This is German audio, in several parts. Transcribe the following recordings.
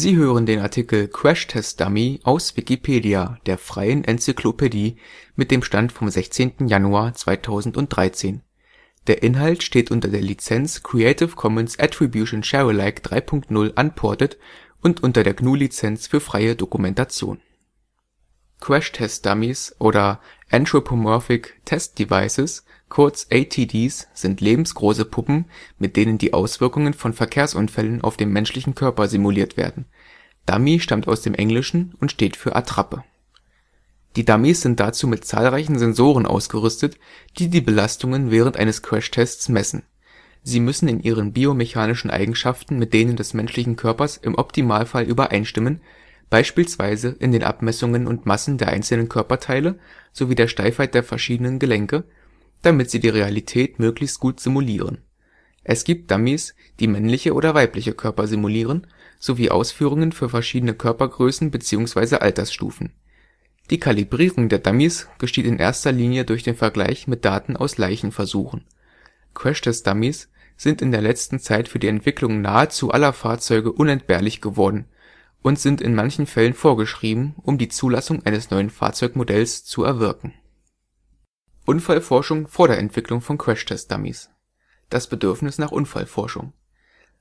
Sie hören den Artikel Crash Test Dummy, aus Wikipedia, der freien Enzyklopädie. Mit dem Stand vom Der Inhalt steht unter der Lizenz Creative Commons Attribution Share Alike 3 Punkt 0 Unported und unter der GNU Lizenz für freie Dokumentation. Crash Test Dummies oder Anthropomorphic Test Devices Kurz ATDs sind lebensgroße Puppen, mit denen die Auswirkungen von Verkehrsunfällen auf den menschlichen Körper simuliert werden. Dummy stammt aus dem Englischen und steht für Attrappe. Die Dummies sind dazu mit zahlreichen Sensoren ausgerüstet, die die Belastungen während eines Crashtests messen. Sie müssen in ihren biomechanischen Eigenschaften mit denen des menschlichen Körpers im Optimalfall übereinstimmen, beispielsweise in den Abmessungen und Massen der einzelnen Körperteile sowie der Steifheit der verschiedenen Gelenke damit sie die Realität möglichst gut simulieren. Es gibt Dummies, die männliche oder weibliche Körper simulieren, sowie Ausführungen für verschiedene Körpergrößen bzw. Altersstufen. Die Kalibrierung der Dummies geschieht in erster Linie durch den Vergleich mit Daten aus Leichenversuchen. Crashtest-Dummies sind in der letzten Zeit für die Entwicklung nahezu aller Fahrzeuge unentbehrlich geworden und sind in manchen Fällen vorgeschrieben, um die Zulassung eines neuen Fahrzeugmodells zu erwirken Unfallforschung vor der Entwicklung von Crashtest-Dummies Das Bedürfnis nach Unfallforschung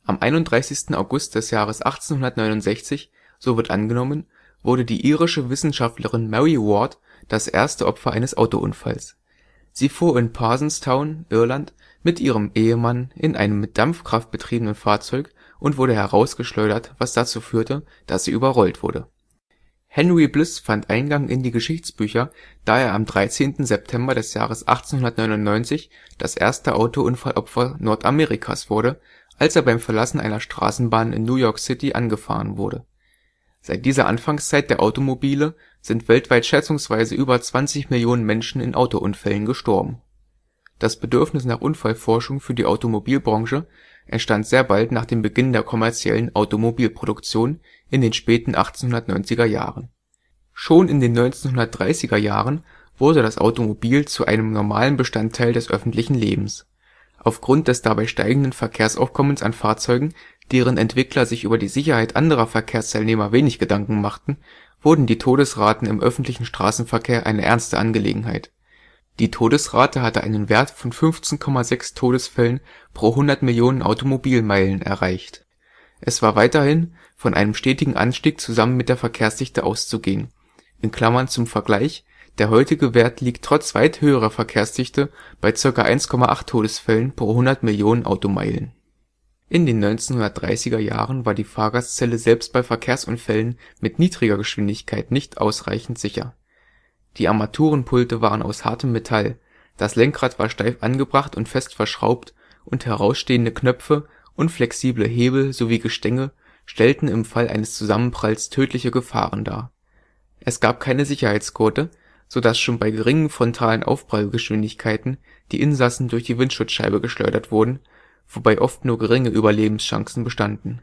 Am 31. August des Jahres 1869, so wird angenommen, wurde die irische Wissenschaftlerin Mary Ward das erste Opfer eines Autounfalls. Sie fuhr in Parsonstown (Irland) mit ihrem Ehemann in einem mit Dampfkraft betriebenen Fahrzeug und wurde herausgeschleudert, was dazu führte, dass sie überrollt wurde Henry Bliss fand Eingang in die Geschichtsbücher, da er am 13. September des Jahres 1899 das erste Autounfallopfer Nordamerikas wurde, als er beim Verlassen einer Straßenbahn in New York City angefahren wurde. Seit dieser Anfangszeit der Automobile sind weltweit schätzungsweise über 20 Millionen Menschen in Autounfällen gestorben. Das Bedürfnis nach Unfallforschung für die Automobilbranche entstand sehr bald nach dem Beginn der kommerziellen Automobilproduktion in den späten 1890er Jahren. Schon in den 1930er Jahren wurde das Automobil zu einem normalen Bestandteil des öffentlichen Lebens. Aufgrund des dabei steigenden Verkehrsaufkommens an Fahrzeugen, deren Entwickler sich über die Sicherheit anderer Verkehrsteilnehmer wenig Gedanken machten, wurden die Todesraten im öffentlichen Straßenverkehr eine ernste Angelegenheit die Todesrate hatte einen Wert von 15,6 Todesfällen pro 100 Millionen Automobilmeilen erreicht. Es war weiterhin von einem stetigen Anstieg zusammen mit der Verkehrsdichte auszugehen (zum Vergleich: der heutige Wert liegt trotz weit höherer Verkehrsdichte bei ca. 1,8 Todesfällen pro 100 Millionen Automeilen). In den 1930er Jahren war die Fahrgastzelle selbst bei Verkehrsunfällen mit niedriger Geschwindigkeit nicht ausreichend sicher die Armaturenpulte waren aus hartem Metall, das Lenkrad war steif angebracht und fest verschraubt und herausstehende Knöpfe und flexible Hebel sowie Gestänge stellten im Fall eines Zusammenpralls tödliche Gefahren dar. Es gab keine Sicherheitsgurte, so dass schon bei geringen frontalen Aufprallgeschwindigkeiten die Insassen durch die Windschutzscheibe geschleudert wurden, wobei oft nur geringe Überlebenschancen bestanden.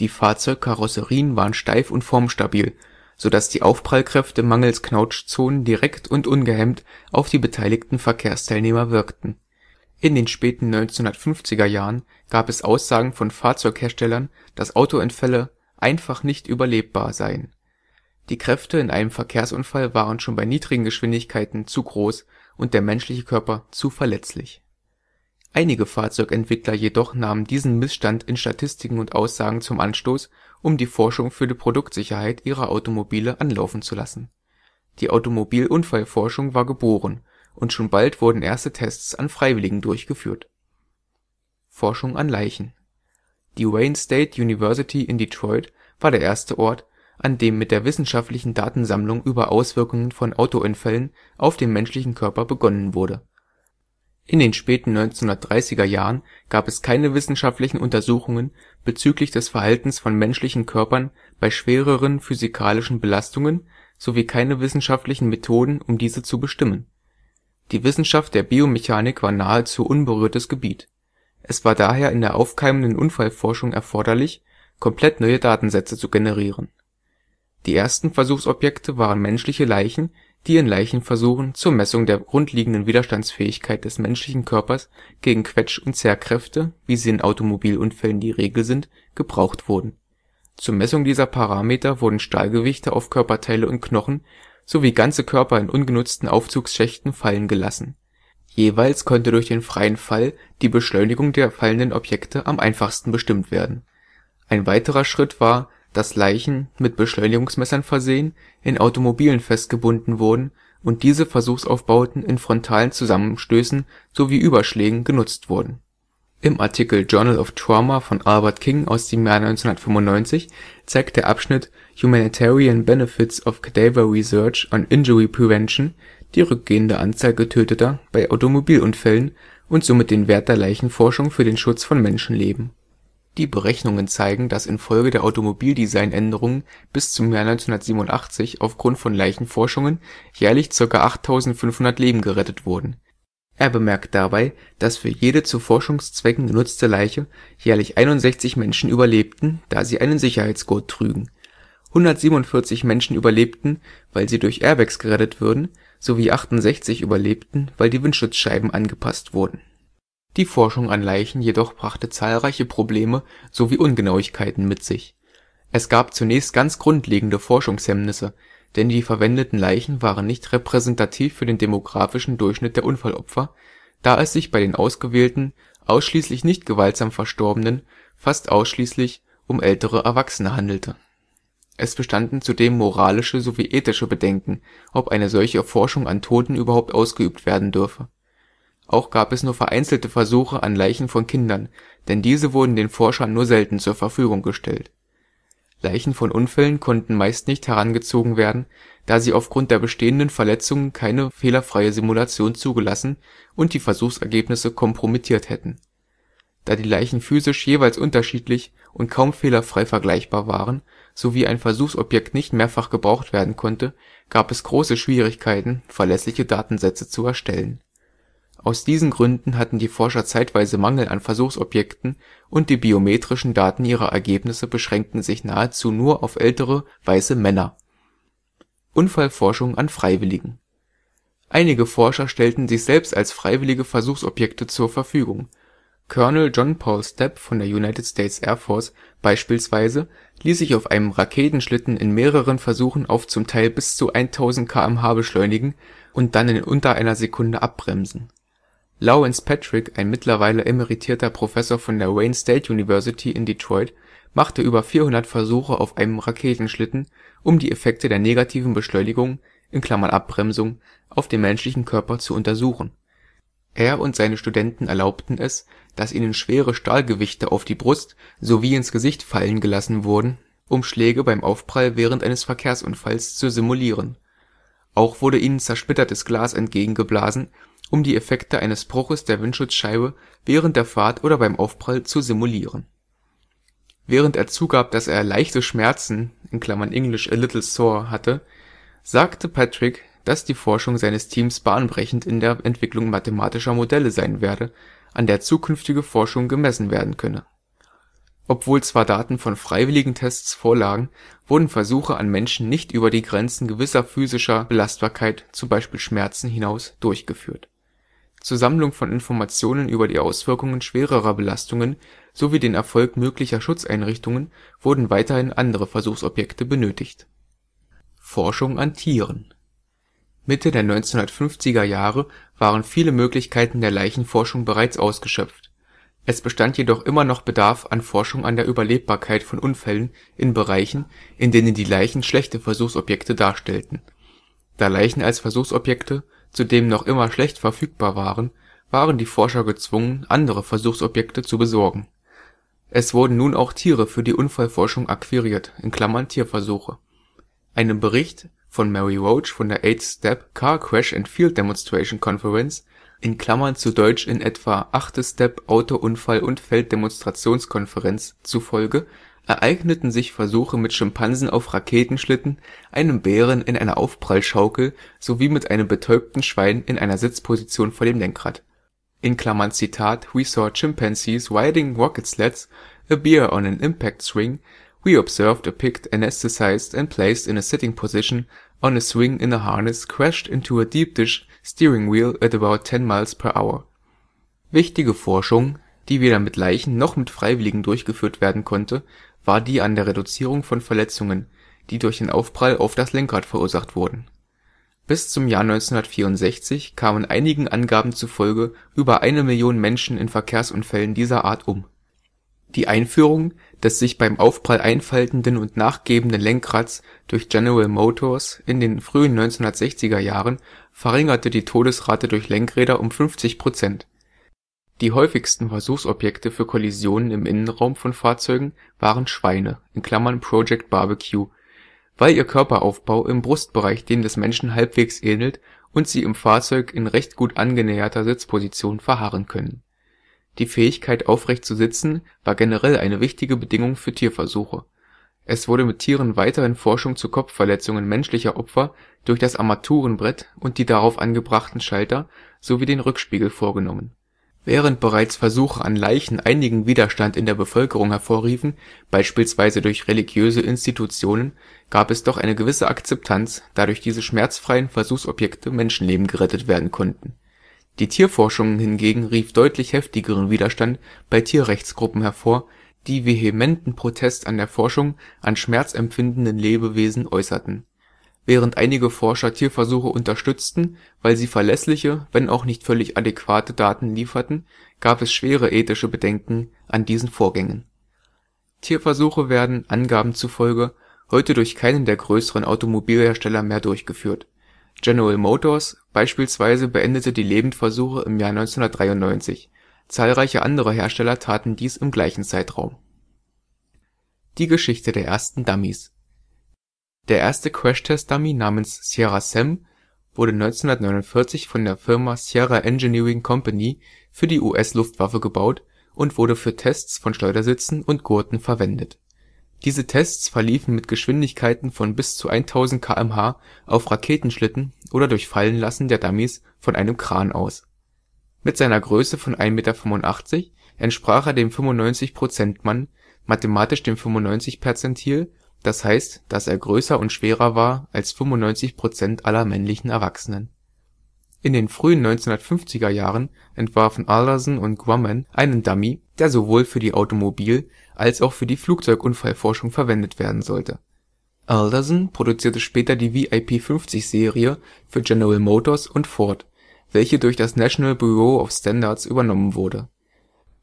Die Fahrzeugkarosserien waren steif und formstabil so dass die Aufprallkräfte mangels Knautschzonen direkt und ungehemmt auf die beteiligten Verkehrsteilnehmer wirkten. In den späten 1950er Jahren gab es Aussagen von Fahrzeugherstellern, dass Autounfälle „ einfach nicht überlebbar “seien. Die Kräfte in einem Verkehrsunfall waren schon bei niedrigen Geschwindigkeiten zu groß und der menschliche Körper zu verletzlich Einige Fahrzeugentwickler jedoch nahmen diesen Missstand in Statistiken und Aussagen zum Anstoß, um die Forschung für die Produktsicherheit ihrer Automobile anlaufen zu lassen. Die Automobilunfallforschung war geboren und schon bald wurden erste Tests an Freiwilligen durchgeführt. Forschung an Leichen Die Wayne State University in Detroit war der erste Ort, an dem mit der wissenschaftlichen Datensammlung über Auswirkungen von Autounfällen auf den menschlichen Körper begonnen wurde in den späten 1930er Jahren gab es keine wissenschaftlichen Untersuchungen bezüglich des Verhaltens von menschlichen Körpern bei schwereren physikalischen Belastungen sowie keine wissenschaftlichen Methoden, um diese zu bestimmen. Die Wissenschaft der Biomechanik war nahezu unberührtes Gebiet. Es war daher in der aufkeimenden Unfallforschung erforderlich, komplett neue Datensätze zu generieren. Die ersten Versuchsobjekte waren menschliche Leichen die in Leichenversuchen zur Messung der grundlegenden Widerstandsfähigkeit des menschlichen Körpers gegen Quetsch und Zerrkräfte, wie sie in Automobilunfällen die Regel sind, gebraucht wurden. Zur Messung dieser Parameter wurden Stahlgewichte auf Körperteile und Knochen sowie ganze Körper in ungenutzten Aufzugsschächten fallen gelassen. Jeweils konnte durch den freien Fall die Beschleunigung der fallenden Objekte am einfachsten bestimmt werden. Ein weiterer Schritt war dass Leichen, mit Beschleunigungsmessern versehen, in Automobilen festgebunden wurden und diese Versuchsaufbauten in frontalen Zusammenstößen sowie Überschlägen genutzt wurden. Im Artikel Journal of Trauma von Albert King aus dem Jahr 1995 zeigt der Abschnitt Humanitarian Benefits of Cadaver Research on Injury Prevention die rückgehende Anzahl Getöteter bei Automobilunfällen und somit den Wert der Leichenforschung für den Schutz von Menschenleben die Berechnungen zeigen, dass infolge der Automobildesign-Änderungen bis zum Jahr 1987 aufgrund von Leichenforschungen jährlich ca. 8500 Leben gerettet wurden. Er bemerkt dabei, dass für jede zu Forschungszwecken genutzte Leiche jährlich 61 Menschen überlebten, da sie einen Sicherheitsgurt trügen, 147 Menschen überlebten, weil sie durch Airbags gerettet würden, sowie 68 überlebten, weil die Windschutzscheiben angepasst wurden die Forschung an Leichen jedoch brachte zahlreiche Probleme sowie Ungenauigkeiten mit sich. Es gab zunächst ganz grundlegende Forschungshemmnisse, denn die verwendeten Leichen waren nicht repräsentativ für den demografischen Durchschnitt der Unfallopfer, da es sich bei den ausgewählten, ausschließlich nicht gewaltsam Verstorbenen fast ausschließlich um ältere Erwachsene handelte. Es bestanden zudem moralische sowie ethische Bedenken, ob eine solche Forschung an Toten überhaupt ausgeübt werden dürfe auch gab es nur vereinzelte Versuche an Leichen von Kindern, denn diese wurden den Forschern nur selten zur Verfügung gestellt. Leichen von Unfällen konnten meist nicht herangezogen werden, da sie aufgrund der bestehenden Verletzungen keine fehlerfreie Simulation zugelassen und die Versuchsergebnisse kompromittiert hätten. Da die Leichen physisch jeweils unterschiedlich und kaum fehlerfrei vergleichbar waren, sowie ein Versuchsobjekt nicht mehrfach gebraucht werden konnte, gab es große Schwierigkeiten, verlässliche Datensätze zu erstellen aus diesen Gründen hatten die Forscher zeitweise Mangel an Versuchsobjekten und die biometrischen Daten ihrer Ergebnisse beschränkten sich nahezu nur auf ältere, weiße Männer. Unfallforschung an Freiwilligen Einige Forscher stellten sich selbst als freiwillige Versuchsobjekte zur Verfügung. Colonel John Paul Stepp von der United States Air Force beispielsweise ließ sich auf einem Raketenschlitten in mehreren Versuchen auf zum Teil bis zu 1000 kmh beschleunigen und dann in unter einer Sekunde abbremsen Lawrence Patrick, ein mittlerweile emeritierter Professor von der Wayne State University in Detroit, machte über 400 Versuche auf einem Raketenschlitten, um die Effekte der negativen Beschleunigung (Abbremsung) auf den menschlichen Körper zu untersuchen. Er und seine Studenten erlaubten es, dass ihnen schwere Stahlgewichte auf die Brust sowie ins Gesicht fallen gelassen wurden, um Schläge beim Aufprall während eines Verkehrsunfalls zu simulieren. Auch wurde ihnen zersplittertes Glas entgegengeblasen um die Effekte eines Bruches der Windschutzscheibe während der Fahrt oder beim Aufprall zu simulieren. Während er zugab, dass er „ leichte Schmerzen “(engl. a little sore) hatte, sagte Patrick, dass die Forschung seines Teams bahnbrechend in der Entwicklung mathematischer Modelle sein werde, an der zukünftige Forschung gemessen werden könne. Obwohl zwar Daten von freiwilligen Tests vorlagen, wurden Versuche an Menschen nicht über die Grenzen gewisser physischer Belastbarkeit (z. B. Schmerzen) hinaus durchgeführt zur Sammlung von Informationen über die Auswirkungen schwererer Belastungen sowie den Erfolg möglicher Schutzeinrichtungen wurden weiterhin andere Versuchsobjekte benötigt. Forschung an Tieren Mitte der 1950er Jahre waren viele Möglichkeiten der Leichenforschung bereits ausgeschöpft. Es bestand jedoch immer noch Bedarf an Forschung an der Überlebbarkeit von Unfällen in Bereichen, in denen die Leichen schlechte Versuchsobjekte darstellten. Da Leichen als Versuchsobjekte zudem noch immer schlecht verfügbar waren, waren die Forscher gezwungen, andere Versuchsobjekte zu besorgen. Es wurden nun auch Tiere für die Unfallforschung akquiriert (Tierversuche). Einem Bericht von Mary Roach von der 8th Step Car Crash and Field Demonstration Conference (zu Deutsch in etwa 8. Step Autounfall und Felddemonstrationskonferenz) zufolge ereigneten sich Versuche mit Schimpansen auf Raketenschlitten, einem Bären in einer Aufprallschaukel sowie mit einem betäubten Schwein in einer Sitzposition vor dem Lenkrad (Zitat: „ We saw chimpanzees riding rocket sleds, a bear on an impact swing, we observed a pig anesthetized and placed in a sitting position on a swing in a harness crashed into a deep dish steering wheel at about 10 miles per hour.) Wichtige Forschung, die weder mit Leichen noch mit Freiwilligen durchgeführt werden konnte war die an der Reduzierung von Verletzungen, die durch den Aufprall auf das Lenkrad verursacht wurden. Bis zum Jahr 1964 kamen einigen Angaben zufolge über eine Million Menschen in Verkehrsunfällen dieser Art um. Die Einführung des sich beim Aufprall einfaltenden und nachgebenden Lenkrads durch General Motors in den frühen 1960er Jahren verringerte die Todesrate durch Lenkräder um 50 die häufigsten Versuchsobjekte für Kollisionen im Innenraum von Fahrzeugen waren Schweine (Project Barbecue), weil ihr Körperaufbau im Brustbereich dem des Menschen halbwegs ähnelt und sie im Fahrzeug in recht gut angenäherter Sitzposition verharren können. Die Fähigkeit aufrecht zu sitzen war generell eine wichtige Bedingung für Tierversuche. Es wurde mit Tieren weiterhin Forschung zu Kopfverletzungen menschlicher Opfer durch das Armaturenbrett und die darauf angebrachten Schalter sowie den Rückspiegel vorgenommen Während bereits Versuche an Leichen einigen Widerstand in der Bevölkerung hervorriefen, beispielsweise durch religiöse Institutionen, gab es doch eine gewisse Akzeptanz, da durch diese schmerzfreien Versuchsobjekte Menschenleben gerettet werden konnten. Die Tierforschung hingegen rief deutlich heftigeren Widerstand bei Tierrechtsgruppen hervor, die vehementen Protest an der Forschung an schmerzempfindenden Lebewesen äußerten während einige Forscher Tierversuche unterstützten, weil sie verlässliche, wenn auch nicht völlig adäquate Daten lieferten, gab es schwere ethische Bedenken an diesen Vorgängen. Tierversuche werden, Angaben zufolge, heute durch keinen der größeren Automobilhersteller mehr durchgeführt. General Motors beispielsweise beendete die Lebendversuche im Jahr 1993, zahlreiche andere Hersteller taten dies im gleichen Zeitraum. Die Geschichte der ersten Dummies der erste Crashtest-Dummy namens Sierra Sam wurde 1949 von der Firma Sierra Engineering Company für die US-Luftwaffe gebaut und wurde für Tests von Schleudersitzen und Gurten verwendet. Diese Tests verliefen mit Geschwindigkeiten von bis zu 1000 km/h auf Raketenschlitten oder durch Fallenlassen der Dummies von einem Kran aus. Mit seiner Größe von 1,85 m entsprach er dem 95-Prozent-Mann, mathematisch dem 95-Perzentil das heißt, dass er größer und schwerer war als 95 aller männlichen Erwachsenen. In den frühen 1950er Jahren entwarfen Alderson und Grumman einen Dummy, der sowohl für die Automobil als auch für die Flugzeugunfallforschung verwendet werden sollte. Alderson produzierte später die VIP-50-Serie für General Motors und Ford, welche durch das National Bureau of Standards übernommen wurde.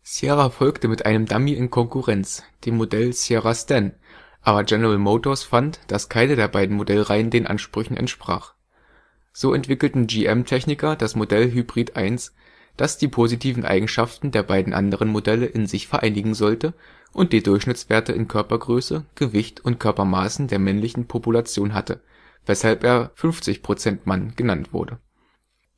Sierra folgte mit einem Dummy in Konkurrenz, dem Modell Sierra Stan aber General Motors fand, dass keine der beiden Modellreihen den Ansprüchen entsprach. So entwickelten GM-Techniker das Modell Hybrid I, das die positiven Eigenschaften der beiden anderen Modelle in sich vereinigen sollte und die Durchschnittswerte in Körpergröße, Gewicht und Körpermaßen der männlichen Population hatte, weshalb er 50 50-Prozent-Mann “genannt wurde.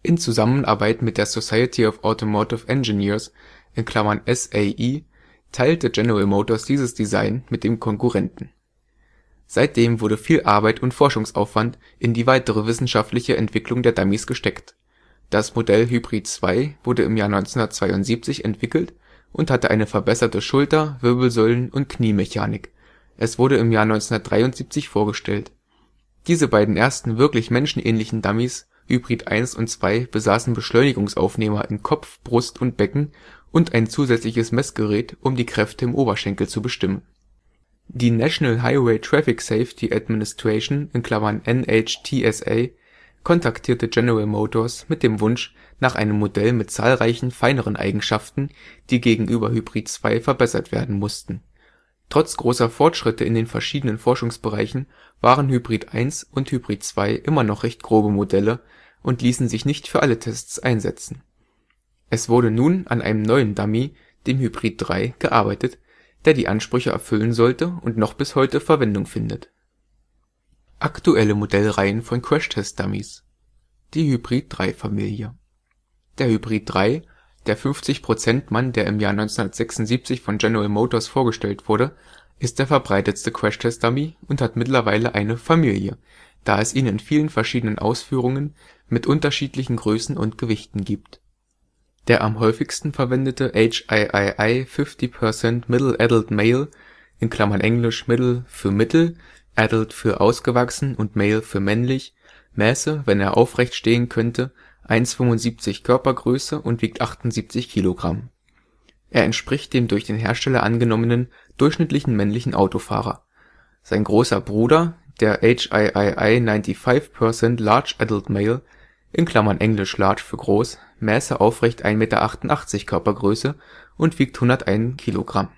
In Zusammenarbeit mit der Society of Automotive Engineers (SAE) teilte General Motors dieses Design mit dem Konkurrenten Seitdem wurde viel Arbeit und Forschungsaufwand in die weitere wissenschaftliche Entwicklung der Dummies gesteckt. Das Modell Hybrid II wurde im Jahr 1972 entwickelt und hatte eine verbesserte Schulter Wirbelsäulen und Kniemechanik, es wurde im Jahr 1973 vorgestellt. Diese beiden ersten wirklich menschenähnlichen Dummies Hybrid I und II besaßen Beschleunigungsaufnehmer in Kopf, Brust und Becken und ein zusätzliches Messgerät, um die Kräfte im Oberschenkel zu bestimmen die National Highway Traffic Safety Administration (NHTSA) kontaktierte General Motors mit dem Wunsch nach einem Modell mit zahlreichen feineren Eigenschaften, die gegenüber Hybrid II verbessert werden mussten. Trotz großer Fortschritte in den verschiedenen Forschungsbereichen waren Hybrid I und Hybrid II immer noch recht grobe Modelle und ließen sich nicht für alle Tests einsetzen. Es wurde nun an einem neuen Dummy, dem Hybrid III, gearbeitet der die Ansprüche erfüllen sollte und noch bis heute Verwendung findet. Aktuelle Modellreihen von Crashtest-Dummies: Die Hybrid-III-Familie Der Hybrid III, der 50-Prozent-Mann, der im Jahr 1976 von General Motors vorgestellt wurde, ist der verbreitetste Crashtest-Dummy und hat mittlerweile eine „ Familie “, da es ihn in vielen verschiedenen Ausführungen mit unterschiedlichen Größen und Gewichten gibt der am häufigsten verwendete HIII 50 Middle Adult Male (englisch middle „ für Mittel “, adult „ für ausgewachsen “und male „ für männlich “) mäße, wenn er aufrecht stehen könnte, 1,75 Körpergröße und wiegt 78 Kilogramm. Er entspricht dem durch den Hersteller angenommenen durchschnittlichen männlichen Autofahrer. Sein großer Bruder, der HIII 95 Large Adult Male (englisch large „ für groß mäße aufrecht 1,88 Meter Körpergröße und wiegt 101 Kilogramm.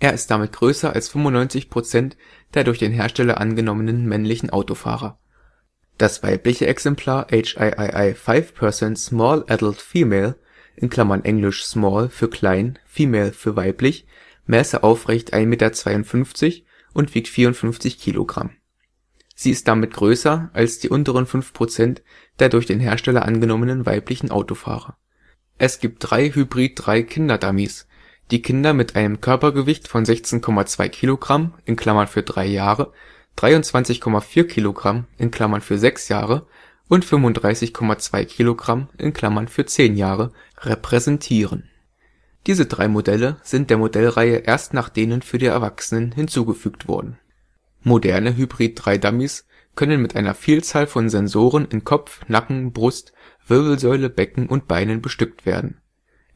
Er ist damit größer als 95 Prozent der durch den Hersteller angenommenen männlichen Autofahrer. Das weibliche Exemplar HIII 5% Small Adult Female (engl. small für klein, female für weiblich) mäße aufrecht 1,52 Meter und wiegt 54 Kilogramm Sie ist damit größer als die unteren 5 der durch den Hersteller angenommenen weiblichen Autofahrer. Es gibt drei Hybrid-III-Kinderdummies, die Kinder mit einem Körpergewicht von 16,2 kg (für drei Jahre), 23,4 kg (für sechs Jahre) und 35,2 kg (für zehn Jahre) repräsentieren. Diese drei Modelle sind der Modellreihe erst nach denen für die Erwachsenen hinzugefügt worden Moderne Hybrid-III-Dummies können mit einer Vielzahl von Sensoren in Kopf, Nacken, Brust, Wirbelsäule, Becken und Beinen bestückt werden.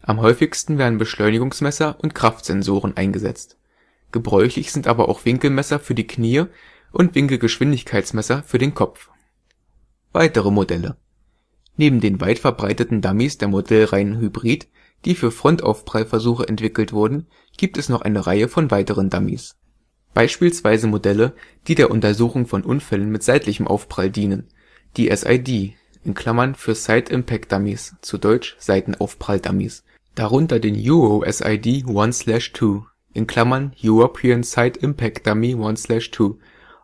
Am häufigsten werden Beschleunigungsmesser und Kraftsensoren eingesetzt. Gebräuchlich sind aber auch Winkelmesser für die Knie und Winkelgeschwindigkeitsmesser für den Kopf. Weitere Modelle: Neben den weit verbreiteten Dummies der Modellreihen Hybrid, die für Frontaufprall-Versuche entwickelt wurden, gibt es noch eine Reihe von weiteren Dummies beispielsweise Modelle, die der Untersuchung von Unfällen mit seitlichem Aufprall dienen, die SID (für Side Impact Dummies, zu deutsch: Seitenaufprall-Dummies), darunter den Euro SID 1/2 (European Side Impact Dummy 1/2,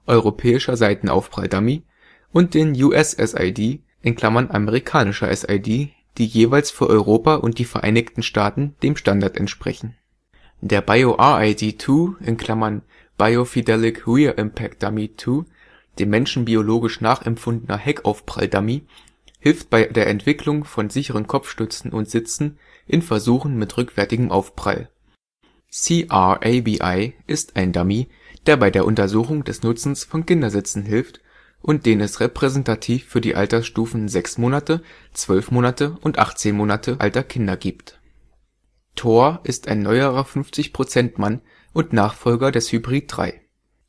europäischer Seitenaufprall-Dummy) und den US-SID (amerikanischer SID), die jeweils für Europa und die Vereinigten Staaten dem Standard entsprechen. Der BioRID-2 (Bioresource Biofidelic Rear Impact Dummy 2, dem menschenbiologisch nachempfundener Heckaufprall-Dummy, hilft bei der Entwicklung von sicheren Kopfstützen und Sitzen in Versuchen mit rückwärtigem Aufprall. CRABI ist ein Dummy, der bei der Untersuchung des Nutzens von Kindersitzen hilft und den es repräsentativ für die Altersstufen 6 Monate, 12 Monate und 18 Monate alter Kinder gibt. THOR ist ein neuerer 50-Prozent-Mann und Nachfolger des Hybrid III.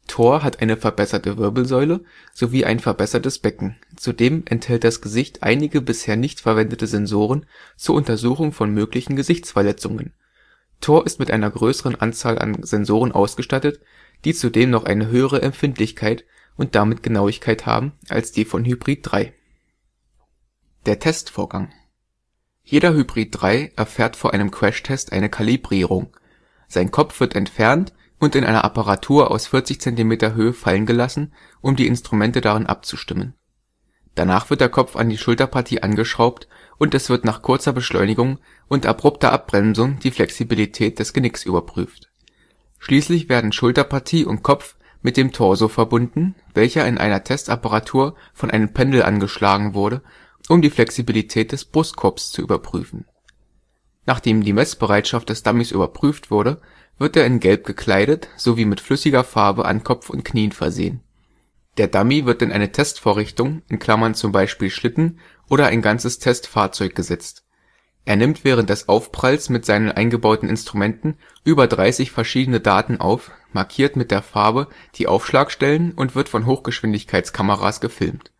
Thor hat eine verbesserte Wirbelsäule sowie ein verbessertes Becken, zudem enthält das Gesicht einige bisher nicht verwendete Sensoren zur Untersuchung von möglichen Gesichtsverletzungen. Thor ist mit einer größeren Anzahl an Sensoren ausgestattet, die zudem noch eine höhere Empfindlichkeit und damit Genauigkeit haben als die von Hybrid III. Der Testvorgang Jeder Hybrid III erfährt vor einem Crashtest eine Kalibrierung sein Kopf wird entfernt und in einer Apparatur aus 40 cm Höhe fallen gelassen, um die Instrumente darin abzustimmen. Danach wird der Kopf an die Schulterpartie angeschraubt und es wird nach kurzer Beschleunigung und abrupter Abbremsung die Flexibilität des Genicks überprüft. Schließlich werden Schulterpartie und Kopf mit dem Torso verbunden, welcher in einer Testapparatur von einem Pendel angeschlagen wurde, um die Flexibilität des Brustkorbs zu überprüfen Nachdem die Messbereitschaft des Dummies überprüft wurde, wird er in Gelb gekleidet sowie mit flüssiger Farbe an Kopf und Knien versehen. Der Dummy wird in eine Testvorrichtung (zum Beispiel Schlitten oder ein ganzes Testfahrzeug) gesetzt. Er nimmt während des Aufpralls mit seinen eingebauten Instrumenten über 30 verschiedene Daten auf, markiert mit der Farbe die Aufschlagstellen und wird von Hochgeschwindigkeitskameras gefilmt.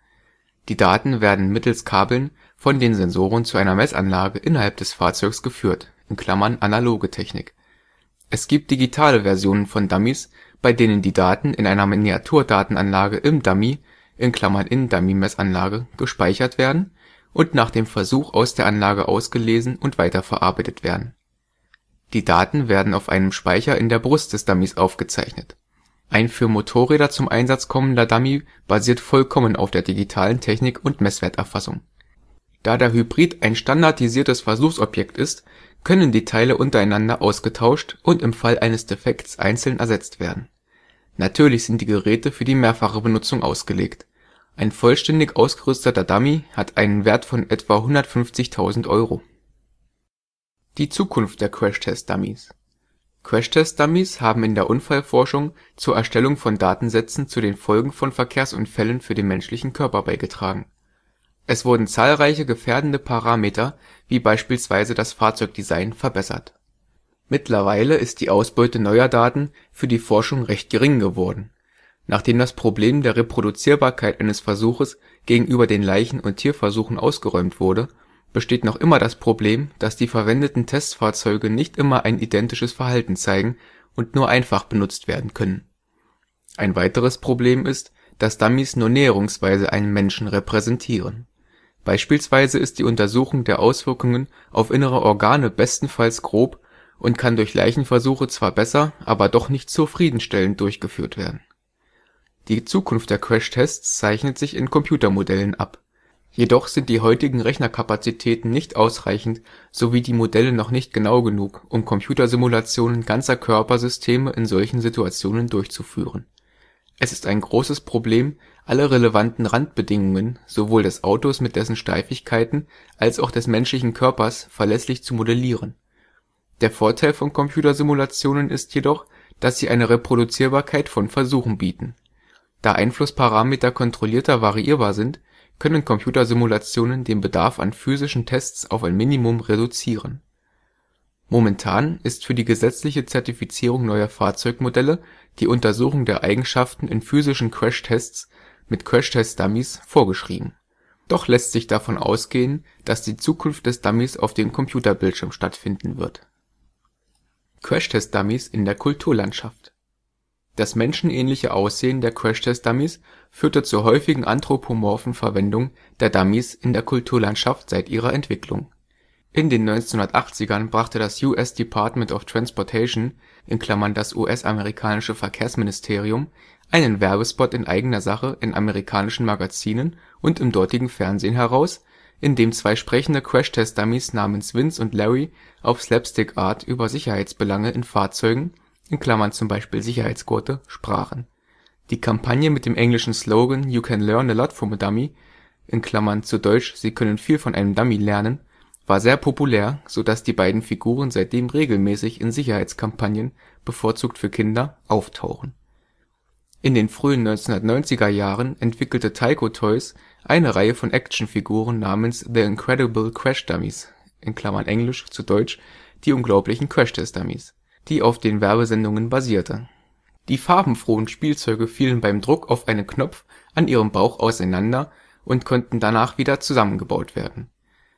Die Daten werden mittels Kabeln von den Sensoren zu einer Messanlage innerhalb des Fahrzeugs geführt (analoge Technik). Es gibt digitale Versionen von Dummies, bei denen die Daten in einer Miniaturdatenanlage im Dummy (In-Dummy-Messanlage) gespeichert werden und nach dem Versuch aus der Anlage ausgelesen und weiterverarbeitet werden. Die Daten werden auf einem Speicher in der Brust des Dummies aufgezeichnet. Ein für Motorräder zum Einsatz kommender Dummy basiert vollkommen auf der digitalen Technik und Messwerterfassung da der Hybrid ein standardisiertes Versuchsobjekt ist, können die Teile untereinander ausgetauscht und im Fall eines Defekts einzeln ersetzt werden. Natürlich sind die Geräte für die mehrfache Benutzung ausgelegt. Ein vollständig ausgerüsteter Dummy hat einen Wert von etwa 150.000 Euro. Die Zukunft der Crashtest-Dummies Crashtest-Dummies haben in der Unfallforschung zur Erstellung von Datensätzen zu den Folgen von Verkehrsunfällen für den menschlichen Körper beigetragen es wurden zahlreiche gefährdende Parameter wie beispielsweise das Fahrzeugdesign verbessert. Mittlerweile ist die Ausbeute neuer Daten für die Forschung recht gering geworden. Nachdem das Problem der Reproduzierbarkeit eines Versuches gegenüber den Leichen und Tierversuchen ausgeräumt wurde, besteht noch immer das Problem, dass die verwendeten Testfahrzeuge nicht immer ein identisches Verhalten zeigen und nur einfach benutzt werden können. Ein weiteres Problem ist, dass Dummies nur näherungsweise einen Menschen repräsentieren Beispielsweise ist die Untersuchung der Auswirkungen auf innere Organe bestenfalls grob und kann durch Leichenversuche zwar besser, aber doch nicht zufriedenstellend durchgeführt werden. Die Zukunft der Crashtests zeichnet sich in Computermodellen ab. Jedoch sind die heutigen Rechnerkapazitäten nicht ausreichend sowie die Modelle noch nicht genau genug, um Computersimulationen ganzer Körpersysteme in solchen Situationen durchzuführen. Es ist ein großes Problem alle relevanten Randbedingungen, sowohl des Autos mit dessen Steifigkeiten als auch des menschlichen Körpers, verlässlich zu modellieren. Der Vorteil von Computersimulationen ist jedoch, dass sie eine Reproduzierbarkeit von Versuchen bieten. Da Einflussparameter kontrollierter variierbar sind, können Computersimulationen den Bedarf an physischen Tests auf ein Minimum reduzieren. Momentan ist für die gesetzliche Zertifizierung neuer Fahrzeugmodelle die Untersuchung der Eigenschaften in physischen Crashtests mit Crashtest-Dummies vorgeschrieben. Doch lässt sich davon ausgehen, dass die Zukunft des Dummies auf dem Computerbildschirm stattfinden wird. Crashtest-Dummies in der Kulturlandschaft Das menschenähnliche Aussehen der Crashtest-Dummies führte zur häufigen anthropomorphen Verwendung der Dummies in der Kulturlandschaft seit ihrer Entwicklung. In den 1980ern brachte das US Department of Transportation (das US-amerikanische Verkehrsministerium einen Werbespot in eigener Sache in amerikanischen Magazinen und im dortigen Fernsehen heraus, in dem zwei sprechende Crashtest-Dummies namens Vince und Larry auf Slapstick-Art über Sicherheitsbelange in Fahrzeugen (z. B. Sicherheitsgurte) sprachen. Die Kampagne mit dem englischen Slogan „ You can learn a lot from a dummy “(zu deutsch: „ Sie können viel von einem Dummy lernen “) war sehr populär, so dass die beiden Figuren seitdem regelmäßig in Sicherheitskampagnen, bevorzugt für Kinder, auftauchen in den frühen 1990er Jahren entwickelte Tyco Toys eine Reihe von Actionfiguren namens The Incredible Crash Dummies (engl. zu deutsch: Die unglaublichen Crashtest-Dummies), die auf den Werbesendungen basierte. Die farbenfrohen Spielzeuge fielen beim Druck auf einen Knopf an ihrem Bauch auseinander und konnten danach wieder zusammengebaut werden.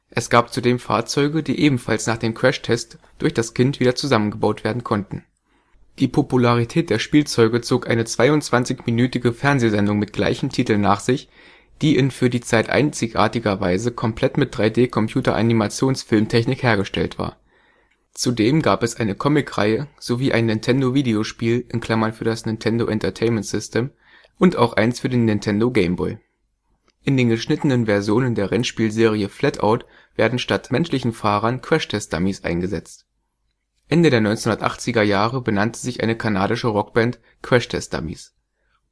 Es gab zudem Fahrzeuge, die ebenfalls nach dem Crashtest durch das Kind wieder zusammengebaut werden konnten die Popularität der Spielzeuge zog eine 22-minütige Fernsehsendung mit gleichem Titel nach sich, die in für die Zeit einzigartiger Weise komplett mit 3D-Computeranimationsfilmtechnik hergestellt war. Zudem gab es eine Comicreihe sowie ein Nintendo-Videospiel (für das Nintendo Entertainment System) und auch eins für den Nintendo Game Boy. In den geschnittenen Versionen der Rennspielserie FlatOut werden statt menschlichen Fahrern Crashtest-Dummies eingesetzt Ende der 1980er Jahre benannte sich eine kanadische Rockband Crash Test dummies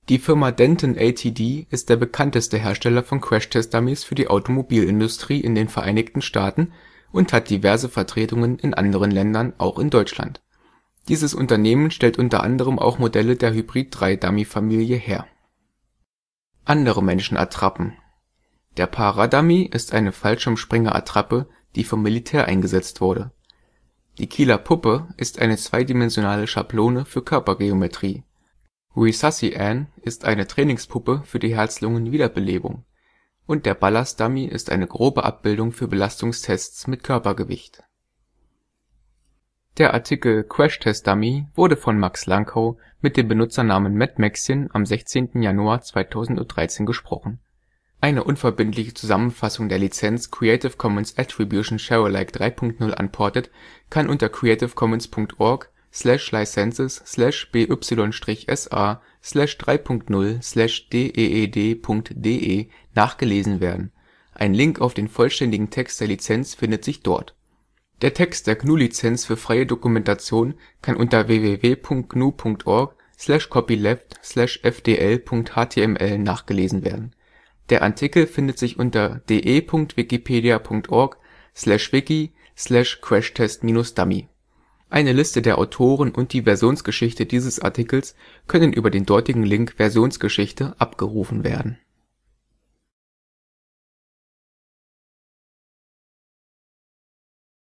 Die Firma Denton ATD ist der bekannteste Hersteller von Crash Test dummies für die Automobilindustrie in den Vereinigten Staaten und hat diverse Vertretungen in anderen Ländern, auch in Deutschland. Dieses Unternehmen stellt unter anderem auch Modelle der Hybrid-III-Dummy-Familie her. Andere Menschenattrappen: Der Para-Dummy ist eine Fallschirmspringer-Attrappe, die vom Militär eingesetzt wurde die Kieler Puppe ist eine zweidimensionale Schablone für Körpergeometrie. Rhisassi Ann ist eine Trainingspuppe für die Herz-Lungen-Wiederbelebung. Und der Ballast-Dummy ist eine grobe Abbildung für Belastungstests mit Körpergewicht. Der Artikel Crash Test dummy wurde von Max Lankow mit dem Benutzernamen MadMaxchen am 16. Januar 2013 gesprochen eine unverbindliche Zusammenfassung der Lizenz Creative Commons Attribution Share Alike 3 Punkt 0 Unported kann unter creative-commons.org/licenses/by-sa/3.0/deed.de e e nachgelesen werden. Ein Link auf den vollständigen Text der Lizenz findet sich dort. Der Text der GNU Lizenz für freie Dokumentation kann unter www.gnu.org/copyleft/fdl.html nachgelesen werden der Artikel findet sich unter de.wikipedia.org/wiki/crashtest-dummy. Eine Liste der Autoren und die Versionsgeschichte dieses Artikels können über den dortigen Link Versionsgeschichte abgerufen werden